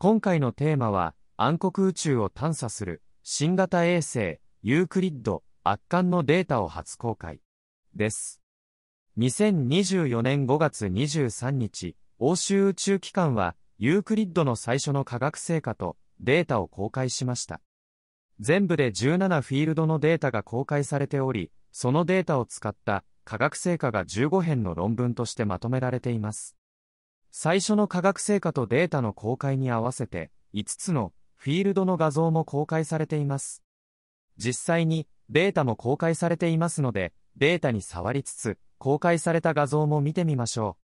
今回のテーマは、暗黒宇宙を探査する、新型衛星、ユークリッド、圧巻のデータを初公開。です。2024年5月23日、欧州宇宙機関は、ユークリッドの最初の科学成果とデータを公開しました。全部で17フィールドのデータが公開されており、そのデータを使った科学成果が15編の論文としてまとめられています。最初の科学成果とデータの公開に合わせて、5つのフィールドの画像も公開されています。実際にデータも公開されていますので、データに触りつつ、公開された画像も見てみましょ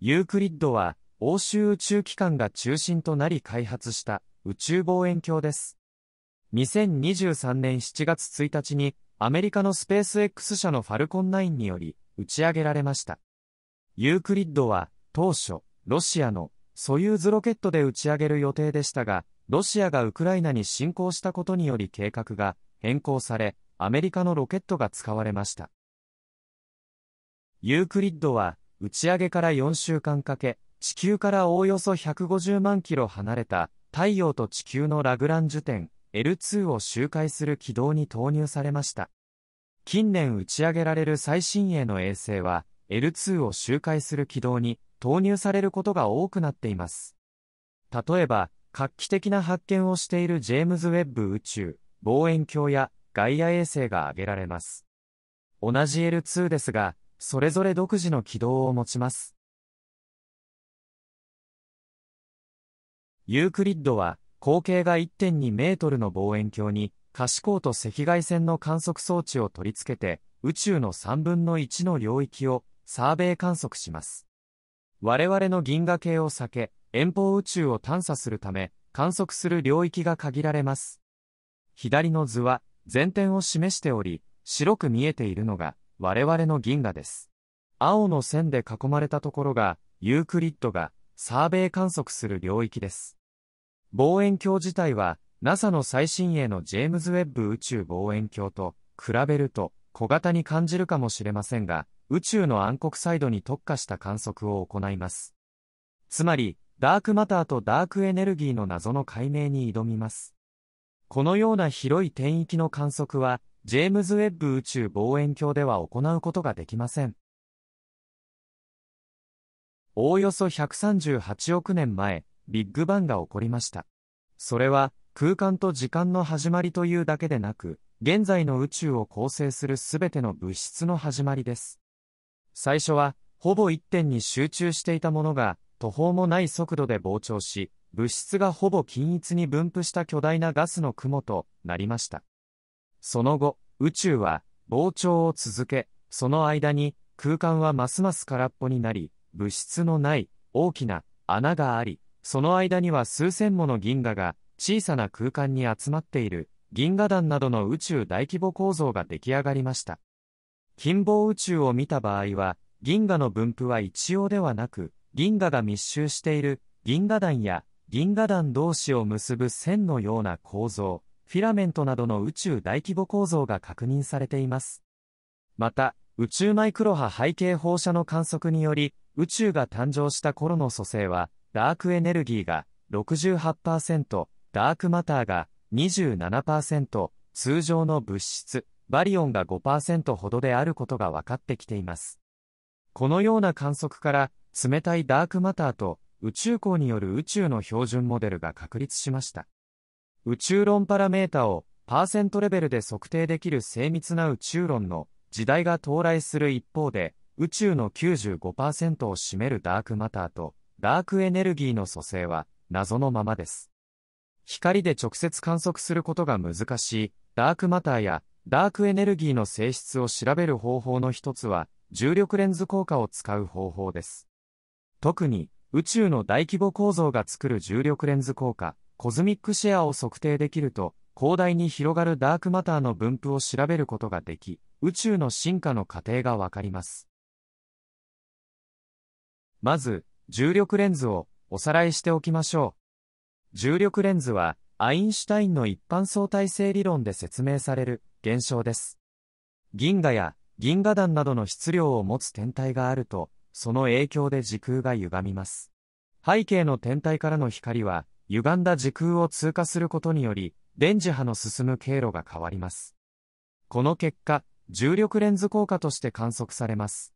う。ユークリッドは、欧州宇宙機関が中心となり開発した宇宙望遠鏡です。2023年7月1日にアメリカのスペース X 社のファルコン9により打ち上げられました。ユークリッドは当初、ロシアのソユーズロケットで打ち上げる予定でしたが、ロシアがウクライナに侵攻したことにより計画が変更され、アメリカのロケットが使われました。ユークリッドは、打ち上げから4週間かけ、地球からおおよそ150万キロ離れた太陽と地球のラグランジュ点 L2 を周回する軌道に投入されました。近年打ち上げられる最新鋭の衛星は、L2 を周回する軌道に投入されることが多くなっています。例えば、画期的な発見をしているジェームズ・ウェッブ宇宙望遠鏡やガイア衛星が挙げられます。同じ L2 ですが、それぞれ独自の軌道を持ちます。ユークリッドは、口径が1.2メートルの望遠鏡に、可視光と赤外線の観測装置を取り付けて、宇宙の3分の1の領域をサーベイ観測します。我々の銀河系を避け、遠方宇宙を探査するため、観測する領域が限られます。左の図は、前点を示しており、白く見えているのが、我々の銀河です。青の線で囲まれたところが、ユークリッドが、サーベイ観測する領域です。望遠鏡自体は、NASA の最新鋭のジェームズ・ウェッブ宇宙望遠鏡と比べると小型に感じるかもしれませんが、宇宙の暗黒サイドに特化した観測を行います。つまり、ダークマターとダークエネルギーの謎の解明に挑みます。このような広い天域の観測は、ジェームズ・ウェッブ宇宙望遠鏡では行うことができません。おおよそ138億年前、ビッグバンが起こりました。それは、空間と時間の始まりというだけでなく、現在の宇宙を構成するすべての物質の始まりです。最初は、ほぼ一点に集中していたものが、途方もない速度で膨張し、物質がほぼ均一に分布した巨大なガスの雲となりました。その後、宇宙は膨張を続け、その間に空間はますます空っぽになり、物質のない大きな穴があり、その間には数千もの銀河が小さな空間に集まっている銀河団などの宇宙大規模構造が出来上がりました。近傍宇宙を見た場合は、銀河の分布は一様ではなく、銀河が密集している銀河団や銀河団同士を結ぶ線のような構造、フィラメントなどの宇宙大規模構造が確認されています。また、宇宙マイクロ波背景放射の観測により、宇宙が誕生した頃の組成は、ダークエネルギーが68%、ダークマターが27%、通常の物質、バリオンが5%ほどであることが分かってきています。このような観測から、冷たいダークマターと宇宙港による宇宙の標準モデルが確立しました。宇宙論パラメータをパーセントレベルで測定できる精密な宇宙論の時代が到来する一方で、宇宙の95%を占めるダークマターとダークエネルギーの組成は謎のままです。光で直接観測することが難しいダークマターやダークエネルギーの性質を調べる方法の一つは、重力レンズ効果を使う方法です。特に、宇宙の大規模構造が作る重力レンズ効果、コズミックシェアを測定できると、広大に広がるダークマターの分布を調べることができ、宇宙の進化の過程がわかります。まず、重力レンズをおさらいしておきましょう。重力レンズは、アインシュタインの一般相対性理論で説明される現象です。銀河や銀河団などの質量を持つ天体があると、その影響で時空が歪みます。背景の天体からの光は、歪んだ時空を通過することにより、電磁波の進む経路が変わります。この結果、重力レンズ効果として観測されます。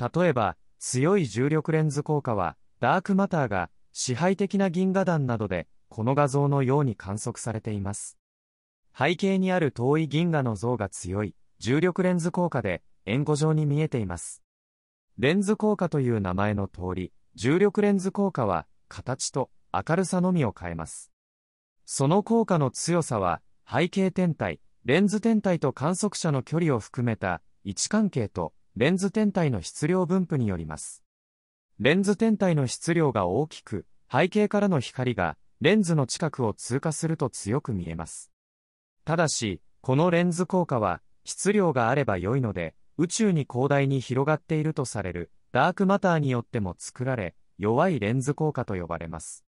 例えば、強い重力レンズ効果は、ダークマターが支配的な銀河団などでこの画像のように観測されています。背景にある遠い銀河の像が強い重力レンズ効果で円弧状に見えています。レンズ効果という名前の通り、重力レンズ効果は形と明るさのみを変えます。その効果の強さは背景天体、レンズ天体と観測者の距離を含めた位置関係とレンズ天体の質量分布によります。レンズ天体の質量が大きく、背景からの光がレンズの近くを通過すると強く見えます。ただし、このレンズ効果は、質量があれば良いので、宇宙に広大に広がっているとされる、ダークマターによっても作られ、弱いレンズ効果と呼ばれます。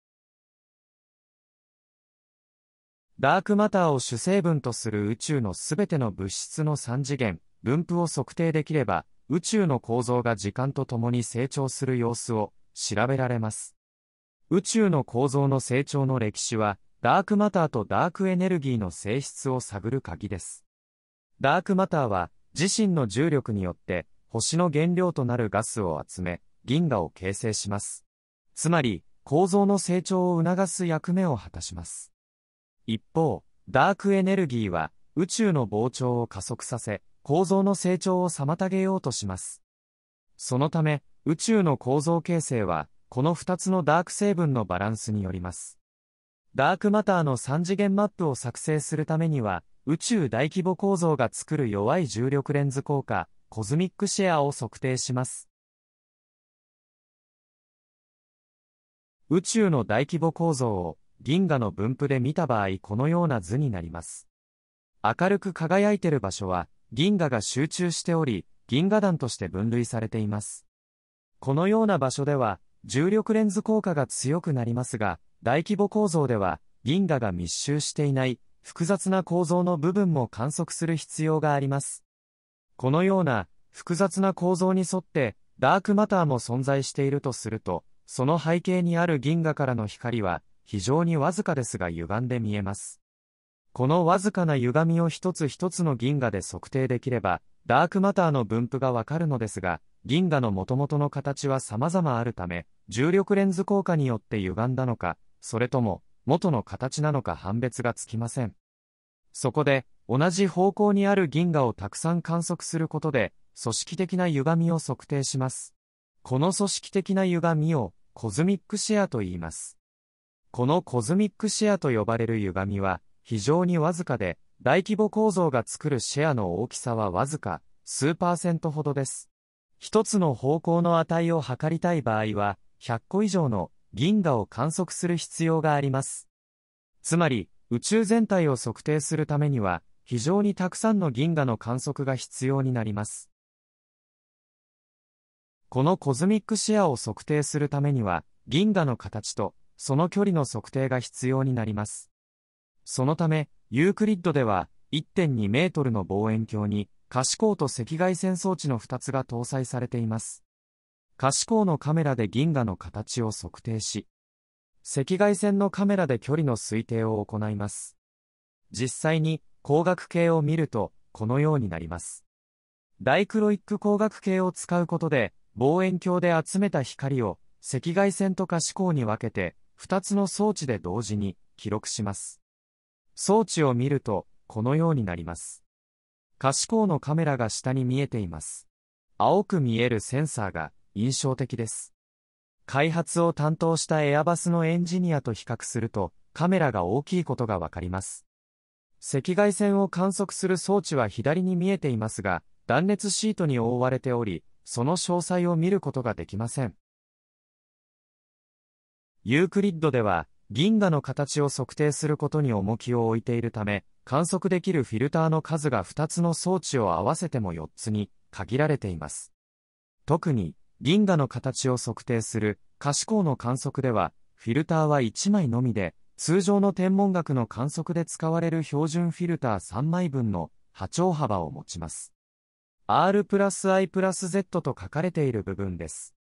ダークマターを主成分とする宇宙のすべての物質の3次元、分布を測定できれば、宇宙の構造が時間とともに成長する様子を調べられます。宇宙の構造の成長の歴史は、ダークマターとダークエネルギーの性質を探る鍵です。ダークマターは、自身の重力によって、星の原料となるガスを集め、銀河を形成します。つまり、構造の成長を促す役目を果たします。一方、ダークエネルギーは、宇宙の膨張を加速させ、構造の成長を妨げようとします。そのため、宇宙の構造形成は、この2つのダーク成分のバランスによります。ダークマターの3次元マップを作成するためには、宇宙大規模構造が作る弱い重力レンズ効果、コズミックシェアを測定します。宇宙の大規模構造を銀河の分布で見た場合このような図になります。明るく輝いている場所は銀河が集中しており、銀河団として分類されています。このような場所では重力レンズ効果が強くなりますが、大規模構造では、銀河が密集していない、複雑な構造の部分も観測する必要があります。このような、複雑な構造に沿って、ダークマターも存在しているとすると、その背景にある銀河からの光は、非常にわずかですが歪んで見えます。このわずかな歪みを一つ一つの銀河で測定できれば、ダークマターの分布がわかるのですが、銀河の元々の形は様々あるため、重力レンズ効果によって歪んだのか、それとも、元の形なのか判別がつきません。そこで、同じ方向にある銀河をたくさん観測することで、組織的な歪みを測定します。この組織的な歪みを、コズミックシェアと言います。このコズミックシェアと呼ばれる歪みは、非常にわずかで、大規模構造が作るシェアの大きさはわずか、数パーセントほどです。一つの方向の値を測りたい場合は、100個以上の銀河を観測する必要があります。つまり、宇宙全体を測定するためには、非常にたくさんの銀河の観測が必要になります。このコズミックシェアを測定するためには、銀河の形と、その距離の測定が必要になります。そのため、ユークリッドでは、1.2メートルの望遠鏡に、可視光と赤外線装置の2つが搭載されています。可視光のカメラで銀河の形を測定し、赤外線のカメラで距離の推定を行います。実際に光学系を見ると、このようになります。ダイクロイック光学系を使うことで、望遠鏡で集めた光を赤外線と可視光に分けて、2つの装置で同時に記録します。装置を見ると、このようになります。可視光のカメラが下に見えています。青く見えるセンサーが印象的です。開発を担当したエアバスのエンジニアと比較すると、カメラが大きいことがわかります。赤外線を観測する装置は左に見えていますが、断熱シートに覆われており、その詳細を見ることができません。ユークリッドでは、銀河の形を測定することに重きを置いているため、観測できるフィルターの数が2つの装置を合わせても4つに限られています。特に、銀河の形を測定する可視光の観測では、フィルターは1枚のみで、通常の天文学の観測で使われる標準フィルター3枚分の波長幅を持ちます。R プラス I プラス Z と書かれている部分です。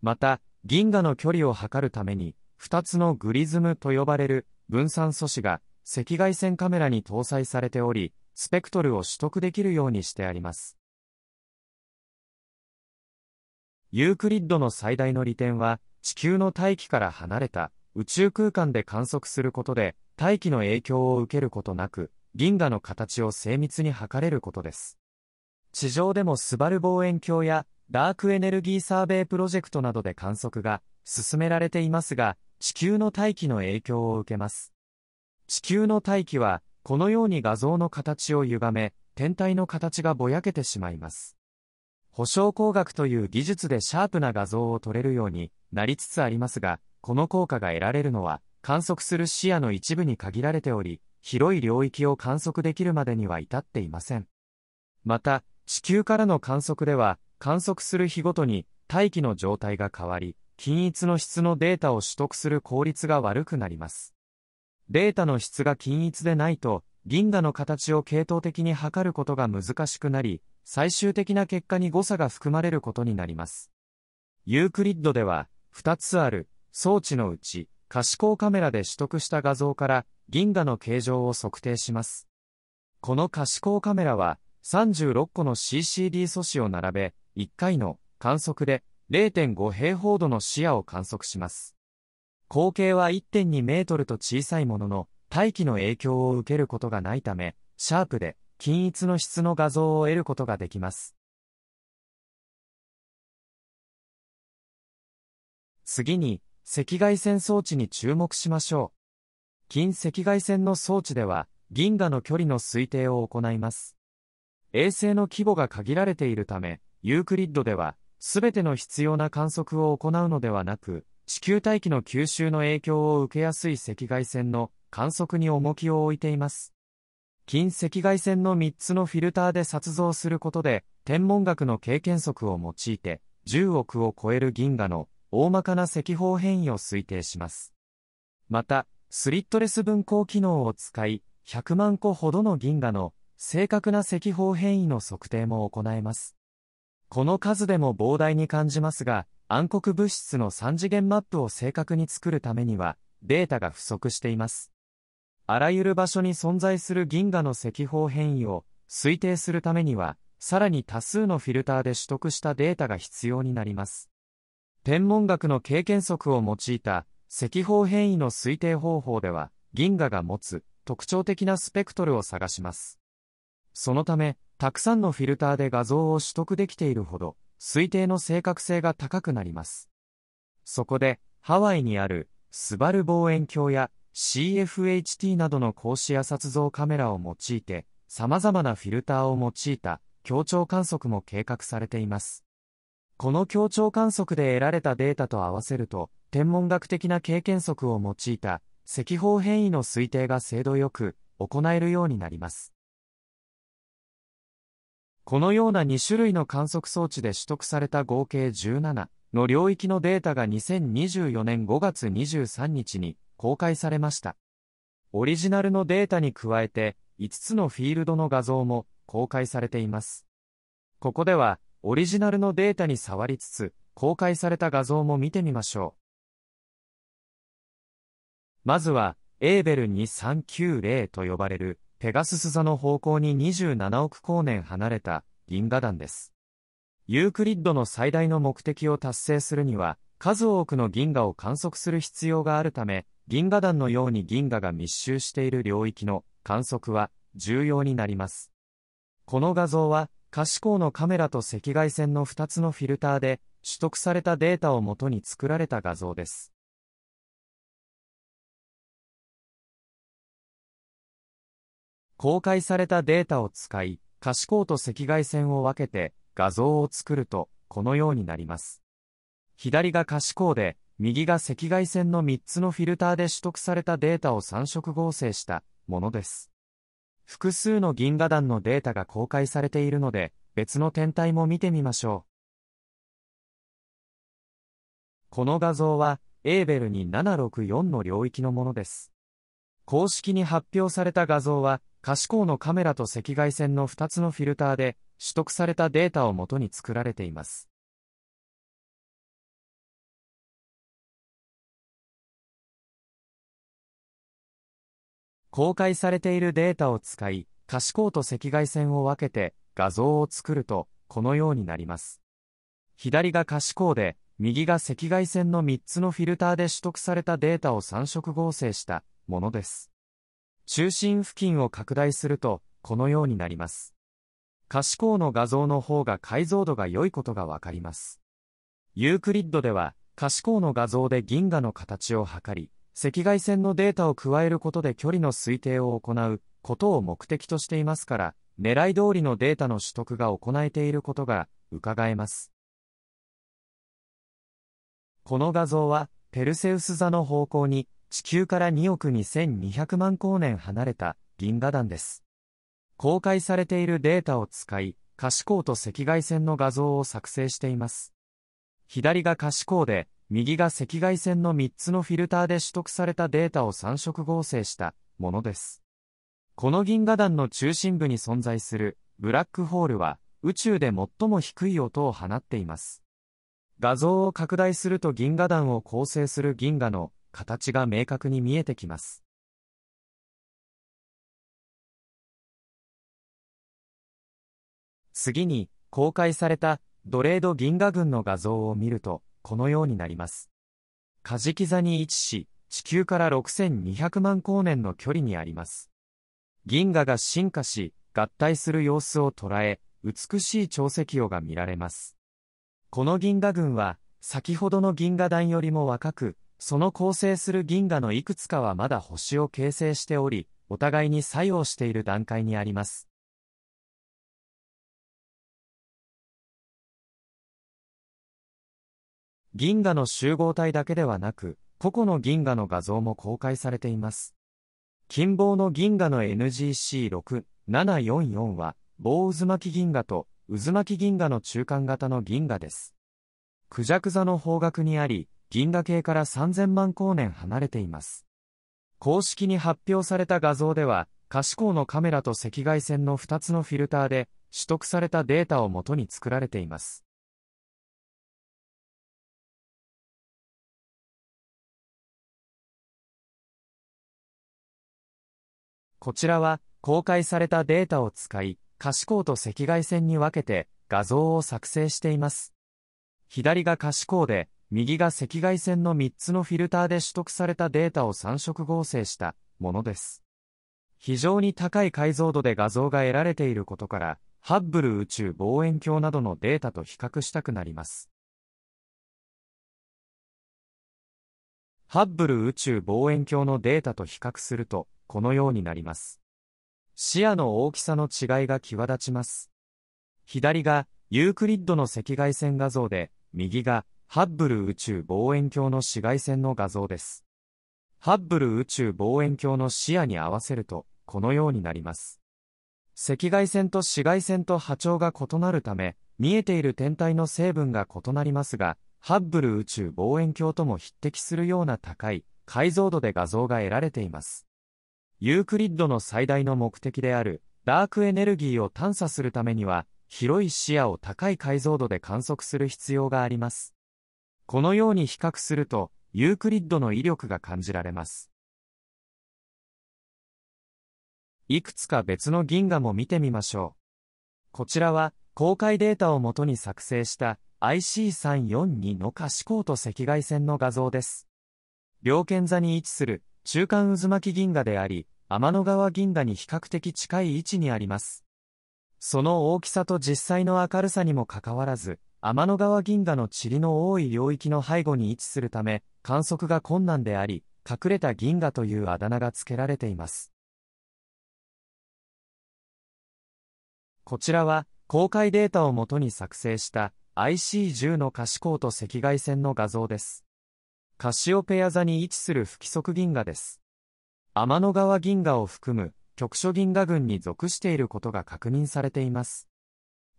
また、銀河の距離を測るために、2つのグリズムと呼ばれる分散素子が赤外線カメラに搭載されており、スペクトルを取得できるようにしてあります。ユークリッドの最大の利点は、地球の大気から離れた宇宙空間で観測することで、大気の影響を受けることなく、銀河の形を精密に測れることです。地上でもスバル望遠鏡やダークエネルギーサーベイプロジェクトなどで観測が進められていますが、地球の大気の影響を受けます。地球の大気は、このように画像の形を歪め、天体の形がぼやけてしまいます。保証工学という技術でシャープな画像を撮れるようになりつつありますが、この効果が得られるのは、観測する視野の一部に限られており、広い領域を観測できるまでには至っていません。また、地球からの観測では、観測する日ごとに大気の状態が変わり、均一の質のデータを取得する効率が悪くなります。データの質が均一でないと、銀河の形を系統的に測ることが難しくなり、最終的な結果に誤差が含まれることになります。ユークリッドでは、2つある装置のうち、可視光カメラで取得した画像から銀河の形状を測定します。この可視光カメラは、36個の CCD 素子を並べ、1回の観測で0.5平方度の視野を観測します。口径は1.2メートルと小さいものの、大気の影響を受けることがないため、シャープで均一の質の画像を得ることができます。次に、赤外線装置に注目しましょう。近赤外線の装置では、銀河の距離の推定を行います。衛星の規模が限られているため、ユークリッドでは、すべての必要な観測を行うのではなく、地球大気の吸収の影響を受けやすい赤外線の観測に重きを置いています。近赤外線の3つのフィルターで撮像することで、天文学の経験則を用いて、10億を超える銀河の大まかな赤方変異を推定します。また、スリットレス分光機能を使い、100万個ほどの銀河の正確な赤方変異の測定も行えます。この数でも膨大に感じますが、暗黒物質の3次元マップを正確に作るためには、データが不足しています。あらゆる場所に存在する銀河の赤方変異を推定するためには、さらに多数のフィルターで取得したデータが必要になります。天文学の経験則を用いた赤方変異の推定方法では、銀河が持つ特徴的なスペクトルを探します。そのため、たくさんのフィルターで画像を取得できているほど、推定の正確性が高くなります。そこで、ハワイにある、スバル望遠鏡や CFHT などの格子や撮像カメラを用いて、様々なフィルターを用いた協調観測も計画されています。この協調観測で得られたデータと合わせると、天文学的な経験則を用いた赤方変異の推定が精度よく行えるようになります。このような2種類の観測装置で取得された合計17の領域のデータが2024年5月23日に公開されました。オリジナルのデータに加えて、5つのフィールドの画像も公開されています。ここでは、オリジナルのデータに触りつつ、公開された画像も見てみましょう。まずは、エーベル239 0と呼ばれるペガスス座の方向に27億光年離れた銀河団です。ユークリッドの最大の目的を達成するには、数多くの銀河を観測する必要があるため、銀河団のように銀河が密集している領域の観測は重要になります。この画像は、可視光のカメラと赤外線の2つのフィルターで取得されたデータをもとに作られた画像です。公開されたデータを使い、可視光と赤外線を分けて画像を作ると、このようになります。左が可視光で、右が赤外線の3つのフィルターで取得されたデータを3色合成したものです。複数の銀河団のデータが公開されているので、別の天体も見てみましょう。この画像は、エーベルに764の領域のものです。公式に発表された画像は、可視光のカメラと赤外線の2つのフィルターで取得されたデータをもとに作られています。公開されているデータを使い、可視光と赤外線を分けて画像を作ると、このようになります。左が可視光で、右が赤外線の3つのフィルターで取得されたデータを3色合成したものです。中心付近を拡大すると、このようになります。可視光の画像の方が解像度が良いことがわかります。ユークリッドでは、可視光の画像で銀河の形を測り、赤外線のデータを加えることで距離の推定を行うことを目的としていますから、狙い通りのデータの取得が行えていることがうかがえます。この画像は、ペルセウス座の方向に地球から2億2200万光年離れた銀河団です。公開されているデータを使い、可視光と赤外線の画像を作成しています。左が可視光で、右が赤外線の3つのフィルターで取得されたデータを3色合成したものです。この銀河団の中心部に存在するブラックホールは宇宙で最も低い音を放っています。画像を拡大すると銀河団を構成する銀河の形が明確に見えてきます。次に、公開されたドレード銀河群の画像を見ると、このようになります。カジキ座に位置し、地球から6200万光年の距離にあります。銀河が進化し、合体する様子を捉え、美しい潮汐葉が見られます。この銀河群は、先ほどの銀河団よりも若く、その構成する銀河のいくつかはまだ星を形成しており、お互いに作用している段階にあります。銀河の集合体だけではなく、個々の銀河の画像も公開されています。近傍の銀河の NGC6744 は、棒渦巻き銀河と渦巻き銀河の中間型の銀河です。クジャク座の方角にあり、銀河系から3000万光年離れています。公式に発表された画像では、可視光のカメラと赤外線の2つのフィルターで、取得されたデータをもとに作られています。こちらは、公開されたデータを使い、可視光と赤外線に分けて画像を作成しています。左が可視光で、右が赤外線の3つのフィルターで取得されたデータを3色合成したものです。非常に高い解像度で画像が得られていることから、ハッブル宇宙望遠鏡などのデータと比較したくなります。ハッブル宇宙望遠鏡のデータと比較すると、このようになります。視野の大きさの違いが際立ちます。左がユークリッドの赤外線画像で、右がハッブル宇宙望遠鏡の紫外線の画像です。ハッブル宇宙望遠鏡の視野に合わせると、このようになります。赤外線と紫外線と波長が異なるため、見えている天体の成分が異なりますが、ハッブル宇宙望遠鏡とも匹敵するような高い解像度で画像が得られています。ユークリッドの最大の目的であるダークエネルギーを探査するためには、広い視野を高い解像度で観測する必要があります。このように比較すると、ユークリッドの威力が感じられます。いくつか別の銀河も見てみましょう。こちらは、公開データをもとに作成した IC342 の可視光と赤外線の画像です。両剣座に位置する中間渦巻き銀河であり、天の川銀河に比較的近い位置にあります。その大きさと実際の明るさにもかかわらず、天の川銀河の塵の多い領域の背後に位置するため、観測が困難であり、隠れた銀河というあだ名が付けられています。こちらは、公開データをもとに作成した IC10 の可視光と赤外線の画像です。カシオペア座に位置する不規則銀河です。天の川銀河を含む局所銀河群に属していることが確認されています。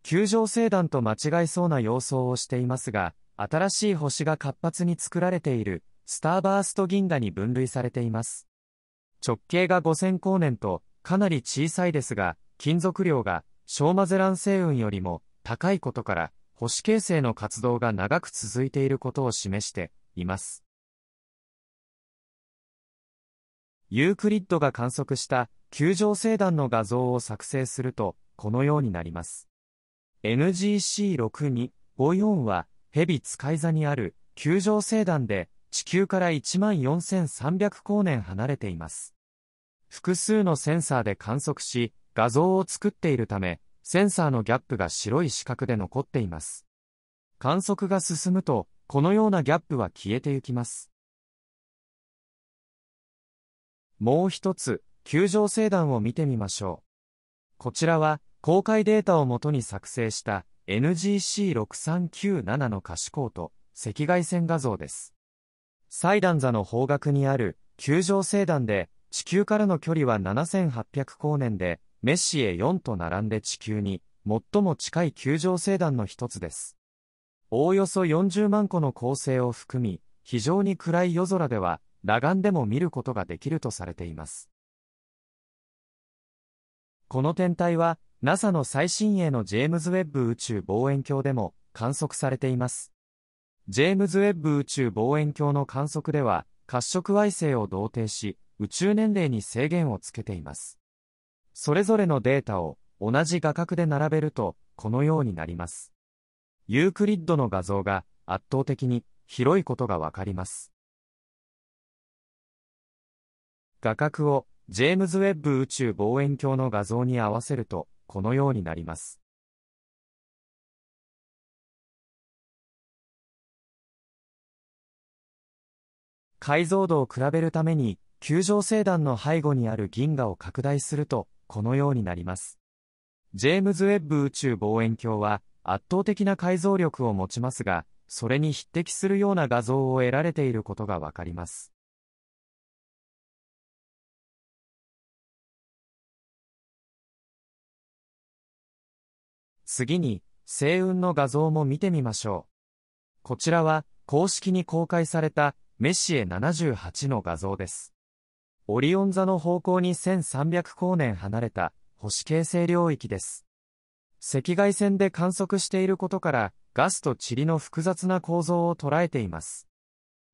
球状星団と間違いそうな様相をしていますが、新しい星が活発に作られている、スターバースト銀河に分類されています。直径が5000光年と、かなり小さいですが、金属量が、ショーマゼラン星雲よりも、高いことから、星形成の活動が長く続いていることを示しています。ユークリッドが観測した球状星団の画像を作成すると、このようになります。NGC6254 は、ヘビ使い座にある、球状星団で、地球から14,300光年離れています。複数のセンサーで観測し、画像を作っているため、センサーのギャップが白い四角で残っています。観測が進むと、このようなギャップは消えてゆきます。もう一つ、球状星団を見てみましょう。こちらは、公開データをもとに作成した NGC6397 の可視光と赤外線画像です。ダン座の方角にある球状星団で地球からの距離は7800光年でメッシへ4と並んで地球に最も近い球状星団の一つです。おおよそ40万個の恒星を含み非常に暗い夜空では裸眼でも見ることができるとされています。この天体は NASA の最新鋭のジェームズ・ウェッブ宇宙望遠鏡でも観測されています。ジェームズ・ウェッブ宇宙望遠鏡の観測では、褐色矮星を同定し、宇宙年齢に制限をつけています。それぞれのデータを同じ画角で並べると、このようになります。ユークリッドの画像が圧倒的に広いことがわかります。画角をジェームズ・ウェッブ宇宙望遠鏡の画像に合わせると、このようになります。解像度を比べるために、球状星団の背後にある銀河を拡大すると、このようになります。ジェームズ・ウェッブ宇宙望遠鏡は、圧倒的な解像力を持ちますが、それに匹敵するような画像を得られていることがわかります。次に、星雲の画像も見てみましょう。こちらは、公式に公開された、メシエ78の画像です。オリオン座の方向に1300光年離れた、星形成領域です。赤外線で観測していることから、ガスと塵の複雑な構造を捉えています。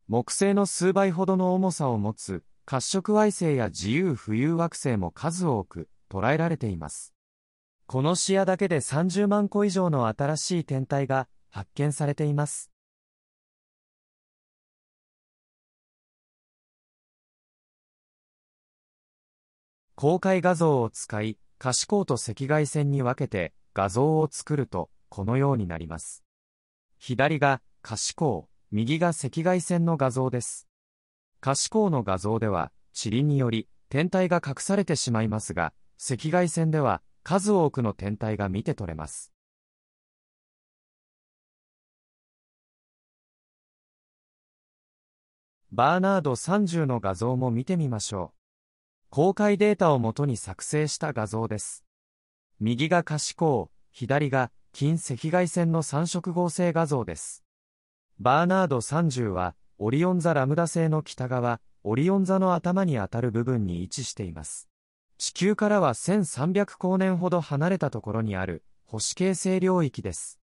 木星の数倍ほどの重さを持つ、褐色矮星や自由浮遊惑星も数多く捉えられています。この視野だけで30万個以上の新しい天体が発見されています。公開画像を使い、可視光と赤外線に分けて画像を作るとこのようになります。左が可視光、右が赤外線の画像です。可視光の画像では、塵により天体が隠されてしまいますが、赤外線では数多くの天体が見て取れます。バーナード30の画像も見てみましょう。公開データをもとに作成した画像です。右が可視光、左が近赤外線の三色合成画像です。バーナード30は、オリオン座ラムダ星の北側、オリオン座の頭にあたる部分に位置しています。地球からは1300光年ほど離れたところにある星形成領域です。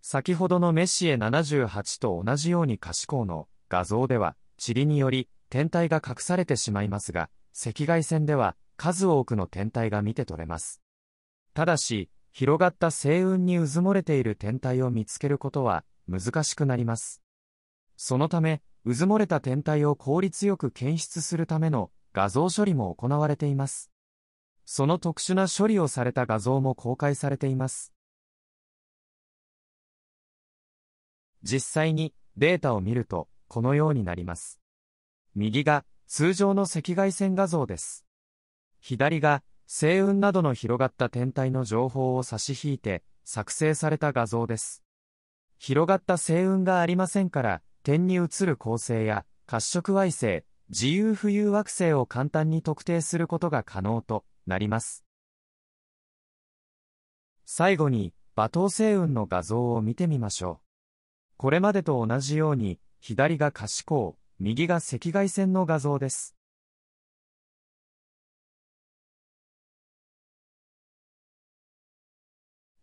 先ほどのメシエ78と同じように可視光の画像では、塵により天体が隠されてしまいますが、赤外線では数多くの天体が見て取れます。ただし、広がった星雲に渦漏れている天体を見つけることは難しくなります。そのため、渦漏れた天体を効率よく検出するための画像処理も行われています。その特殊な処理をされた画像も公開されています。実際にデータを見ると、このようになります。右が通常の赤外線画像です。左が星雲などの広がった天体の情報を差し引いて作成された画像です。広がった星雲がありませんから、点に映る恒星や褐色矮星、自由浮遊惑星を簡単に特定することが可能となります。最後に、馬頭星雲の画像を見てみましょう。これまでと同じように、左が可視光、右が赤外線の画像です。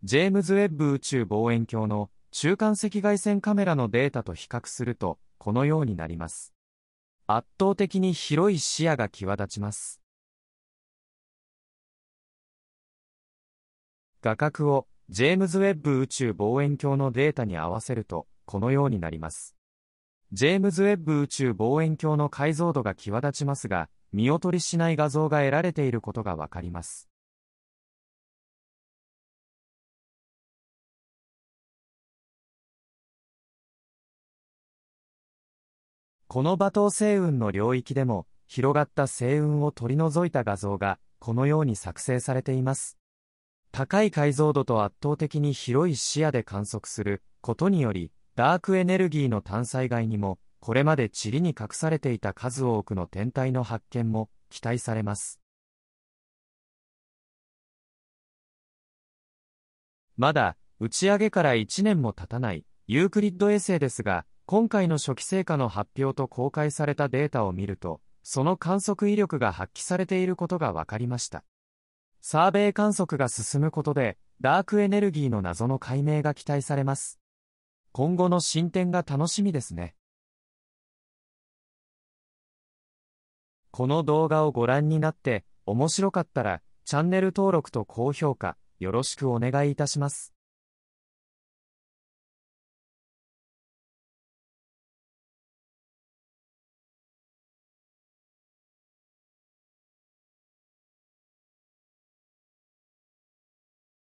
ジェームズ・ウェッブ宇宙望遠鏡の中間赤外線カメラのデータと比較すると、このようになります。圧倒的に広い視野が際立ちます。画角をジェームズ・ウェッブ宇宙望遠鏡のデータに合わせると、このようになります。ジェームズ・ウェッブ宇宙望遠鏡の解像度が際立ちますが、見劣りしない画像が得られていることがわかります。この馬頭星雲の領域でも広がった星雲を取り除いた画像がこのように作成されています。高い解像度と圧倒的に広い視野で観測することにより、ダークエネルギーの単細外にも、これまで塵に隠されていた数多くの天体の発見も期待されます。まだ、打ち上げから1年も経たない、ユークリッド衛星ですが、今回の初期成果の発表と公開されたデータを見ると、その観測威力が発揮されていることが分かりました。サーベイ観測が進むことで、ダークエネルギーの謎の解明が期待されます。今後の進展が楽しみですね。この動画をご覧になって面白かったらチャンネル登録と高評価よろしくお願いいたします。